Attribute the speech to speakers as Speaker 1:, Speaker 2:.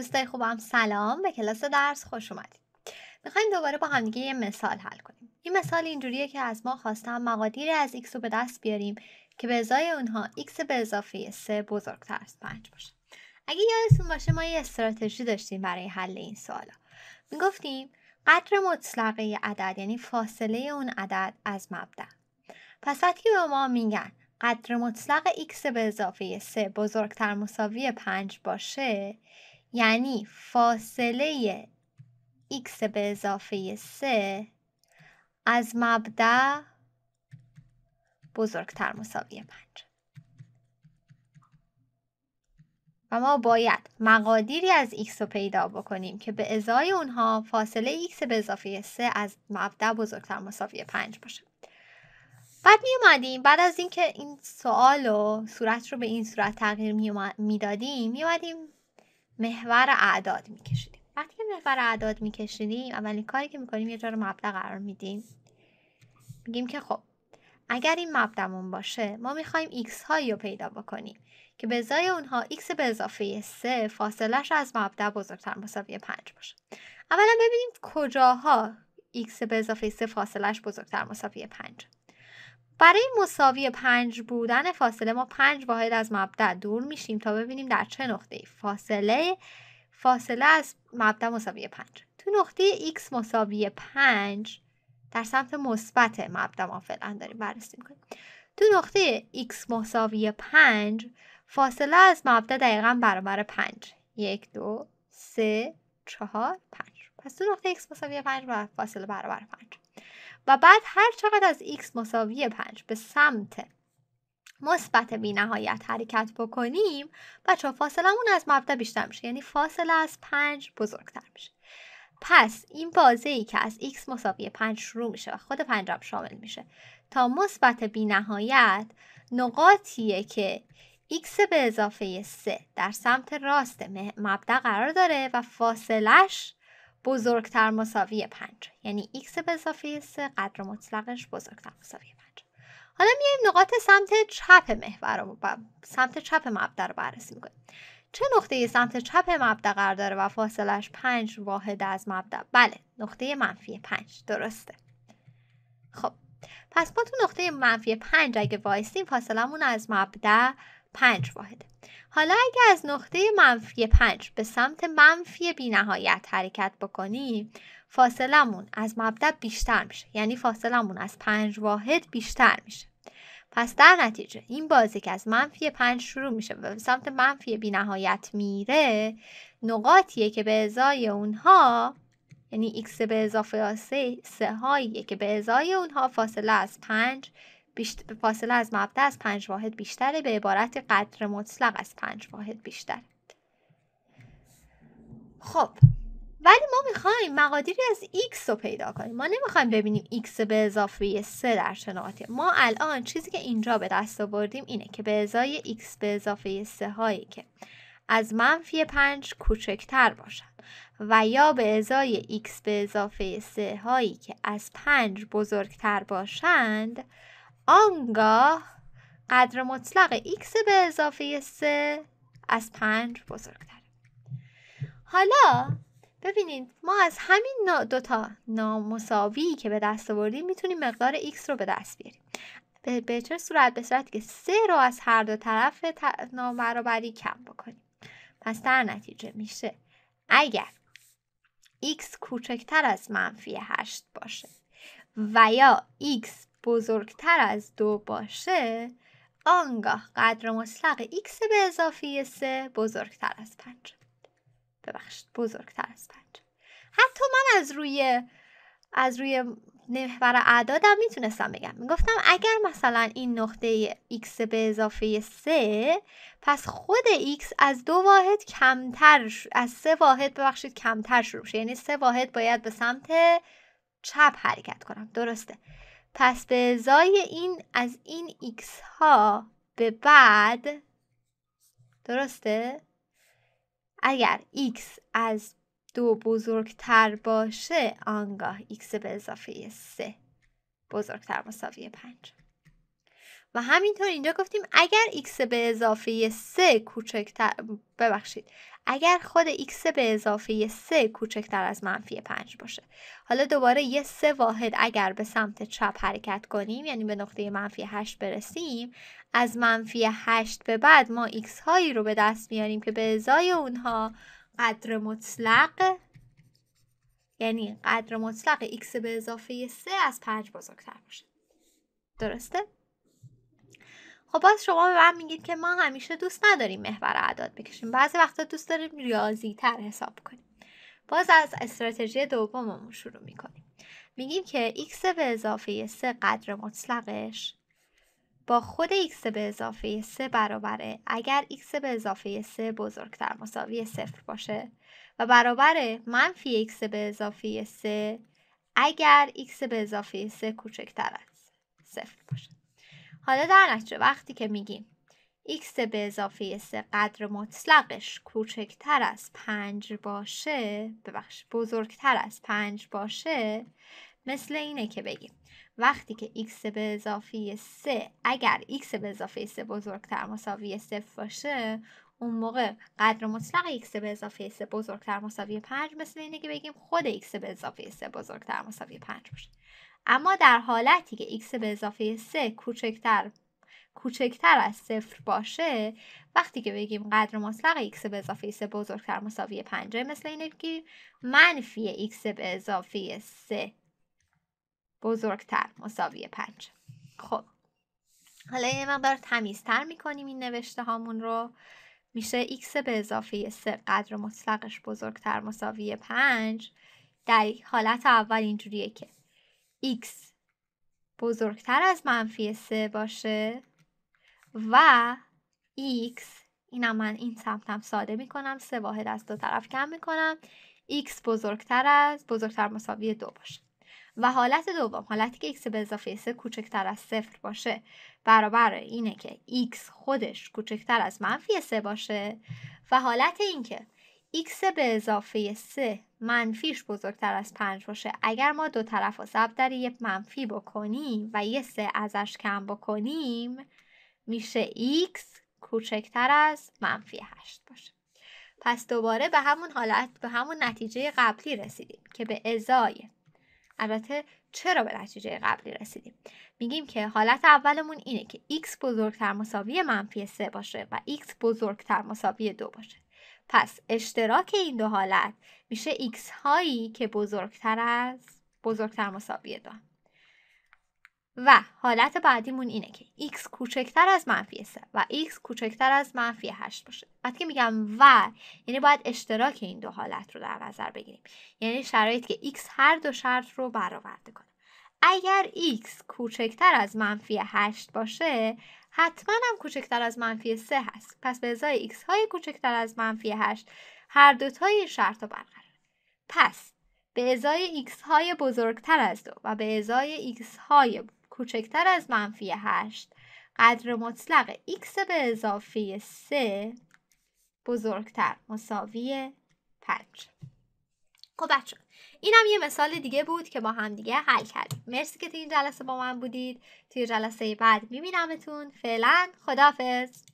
Speaker 1: دوستای خوبم سلام به کلاس درس خوش اومدید میخوایم دوباره با همدیگه یه مثال حل کنیم این مثال اینجوریه که از ما خواستم مقادیر از x رو به دست بیاریم که به ازای اونها x به اضافه 3 بزرگتر از 5 باشه اگه یادتون باشه ما یه استراتژی داشتیم برای حل این سوالا میگفتیم قدر مطلقه عدد یعنی فاصله اون عدد از مبدا پس وقتی به ما میگن قدر مطلق x به اضافه 3 بزرگتر مساوی 5 باشه یعنی فاصله x به اضافه 3 از مبدا بزرگتر مساوی 5 و ما باید مقادیری از x رو پیدا بکنیم که به ازای اونها فاصله x به اضافه 3 از مبدا بزرگتر مساوی 5 باشه بعد می اومدیم بعد از اینکه این سوال و صورت رو به این صورت تغییر می, دادیم می اومدیم محور اعداد میکشیدیم وقتی که محور اعداد میکشیدیم اولین کاری که میکنیم یه جا رو مبدا قرار میدیم میگیم که خب اگر این مبدمون باشه ما میخوایم x هایی رو پیدا بکنیم که به ازای اونها x به اضافه 3 فاصلش از مبدا بزرگتر مساوی 5 باشه اولا ببینیم کجاها x به اضافه 3 فاصلش بزرگتر مساوی 5 برای مساوی 5 بودن فاصله ما 5 واحد از مبدا دور میشیم تا ببینیم در چه نقطه‌ای فاصله فاصله از مبدا مساوی 5 تو نقطه x مساوی 5 در سمت مثبت مبدا ما فعلا داریم بررسی می‌کنیم تو نقطه x مساوی 5 فاصله از مبدا دقیقاً برابر 5 1 2 3 4 5 پس تو نقطه x مساوی 5 فاصله برابر 5 و بعد هر چقدر از x مساوی 5 به سمت مثبت بی نهایت حرکت بکنیم بچه فاصلمون از مبدا بیشتر میشه یعنی فاصله از 5 بزرگتر میشه پس این بازه ای که از x مساوی 5 شروع میشه و خود 5 شامل میشه تا مثبت بی نهایت نقاطیه که x به اضافه 3 در سمت راست مبدا قرار داره و فاصلش بزرگتر مساوی 5 یعنی x به اضافه 3 قدر مطلقش بزرگتر مساوی 5 حالا میایم نقاط سمت چپ محور رو با سمت چپ مبدا رو بررسی میکنیم چه نقطه سمت چپ مبدا قرار داره و فاصلش 5 واحد از مبدا بله نقطه منفی 5 درسته خب پس ما تو نقطه منفی 5 اگه فاصله فاصلمون از مبدا پنج واحده حالا اگر از نقطه منفی پنج به سمت منفی بی نهایت حرکت بکنیم فاصلمون از مبدع بیشتر میشه یعنی فاصلمون از پنج واحد بیشتر میشه پس در نتیجه این بازی که از منفی پنج شروع میشه و به سمت منفی بی نهایت میره نقاطیه که به ازای اونها یعنی x به اضافه سه هاییه که به ازای اونها فاصله از پنج بیشت... فاصله از مبدا از پنج واحد بیشتره به عبارت قدر مطلق از پنج واحد بیشتر خب ولی ما میخوایم مقادیری از x رو پیدا کنیم ما نمیخوایم ببینیم x به اضافه 3 در شناتی. ما الان چیزی که اینجا به دست آوردیم اینه که به ازای x به اضافه 3 هایی که از منفی 5 کوچکتر باشن و یا به ازای x به اضافه 3 هایی که از 5 بزرگتر باشند آنگاه قدر مطلق x به اضافه 3 از 5 بزرگتره حالا ببینید ما از همین دوتا نامساوی که به دست آوردیم میتونیم مقدار x رو به دست بیاریم به چه صورت به صورت که 3 رو از هر دو طرف نابرابری کم بکنیم پس در نتیجه میشه اگر x کوچکتر از منفی 8 باشه و یا x بزرگتر از دو باشه آنگاه قدر مطلق x به اضافه 3 بزرگتر از 5 ببخشید بزرگتر از 5 حتی من از روی از روی محور اعدادم میتونستم بگم میگفتم اگر مثلا این نقطه x به اضافه 3 پس خود x از دو واحد کمتر از سه واحد ببخشید کمتر شروع شه یعنی سه واحد باید به سمت چپ حرکت کنم درسته پس به ازای این از این ایکس ها به بعد درسته؟ اگر x از دو بزرگتر باشه آنگاه x به اضافه 3 بزرگتر مساوی 5 و همینطور اینجا گفتیم اگر x به اضافه 3 کوچکتر ببخشید اگر خود x به اضافه 3 کوچکتر از منفی 5 باشه حالا دوباره یه 3 واحد اگر به سمت چپ حرکت کنیم یعنی به نقطه منفی 8 برسیم از منفی 8 به بعد ما x هایی رو به دست میاریم که به ازای اونها قدر مطلق یعنی قدر مطلق x به اضافه 3 از 5 بزرگتر باشه درسته؟ خب باز شما به من میگید که ما همیشه دوست نداریم محور اعداد بکشیم بعضی وقتا دوست داریم ریاضی تر حساب کنیم باز از استراتژی دوممون شروع میکنیم میگیم که x به اضافه 3 قدر مطلقش با خود x به اضافه 3 برابره اگر x به اضافه 3 بزرگتر مساوی صفر باشه و برابر منفی x به اضافه 3 اگر x به اضافه 3 کوچکتر از صفر باشه حالا در نتیجه وقتی که میگیم x به اضافه 3 قدر مطلقش کوچکتر از 5 باشه ببخش بزرگتر از 5 باشه مثل اینه که بگیم وقتی که x به اضافه 3 اگر x به اضافه 3 بزرگتر مساوی 0 باشه اون موقع قدر مطلق x به اضافه 3 بزرگتر مساوی 5 مثل اینه که بگیم خود x به اضافه 3 بزرگتر مساوی 5 باشه اما در حالتی که x به اضافه 3 کوچکتر کوچکتر از صفر باشه وقتی که بگیم قدر مطلق x به اضافه 3 بزرگتر مساوی 5 مثل اینه که منفی x به اضافه 3 بزرگتر مساوی 5 خب حالا یه مقدار تمیزتر میکنیم این نوشته هامون رو میشه x به اضافه 3 قدر مطلقش بزرگتر مساوی 5 در حالت اول اینجوریه که x بزرگتر از منفی 3 باشه و x هم من این سمتم ساده میکنم سه واحد از دو طرف کم میکنم x بزرگتر از بزرگتر مساوی دو باشه و حالت دوم حالتی که x به اضافه 3 کوچکتر از صفر باشه برابر اینه که x خودش کوچکتر از منفی 3 باشه و حالت این که x به اضافه 3 منفیش بزرگتر از پنج باشه اگر ما دو طرف و ضرب در یه منفی بکنیم و یه سه ازش کم بکنیم میشه x کوچکتر از منفی هشت باشه پس دوباره به همون حالت به همون نتیجه قبلی رسیدیم که به ازای البته چرا به نتیجه قبلی رسیدیم میگیم که حالت اولمون اینه که x بزرگتر مساوی منفی سه باشه و x بزرگتر مساوی دو باشه پس اشتراک این دو حالت میشه x هایی که بزرگتر از بزرگتر مساوی دو و حالت بعدیمون اینه که x کوچکتر از منفی 3 و x کوچکتر از منفی 8 باشه وقتی که میگم و یعنی باید اشتراک این دو حالت رو در نظر بگیریم یعنی شرایط که x هر دو شرط رو برآورده کنه اگر x کوچکتر از منفی 8 باشه حتما هم کوچکتر از منفی 3 هست پس به ازای x های کوچکتر از منفی 8 هر دوتای این شرط رو برقرار پس به ازای x های بزرگتر از دو و به ازای x های کوچکتر از منفی 8 قدر مطلق x به اضافه 3 بزرگتر مساوی 5 خب بچه اینم یه مثال دیگه بود که با هم دیگه حل کردیم مرسی که تو این جلسه با من بودید توی جلسه بعد میبینمتون فعلا خدافز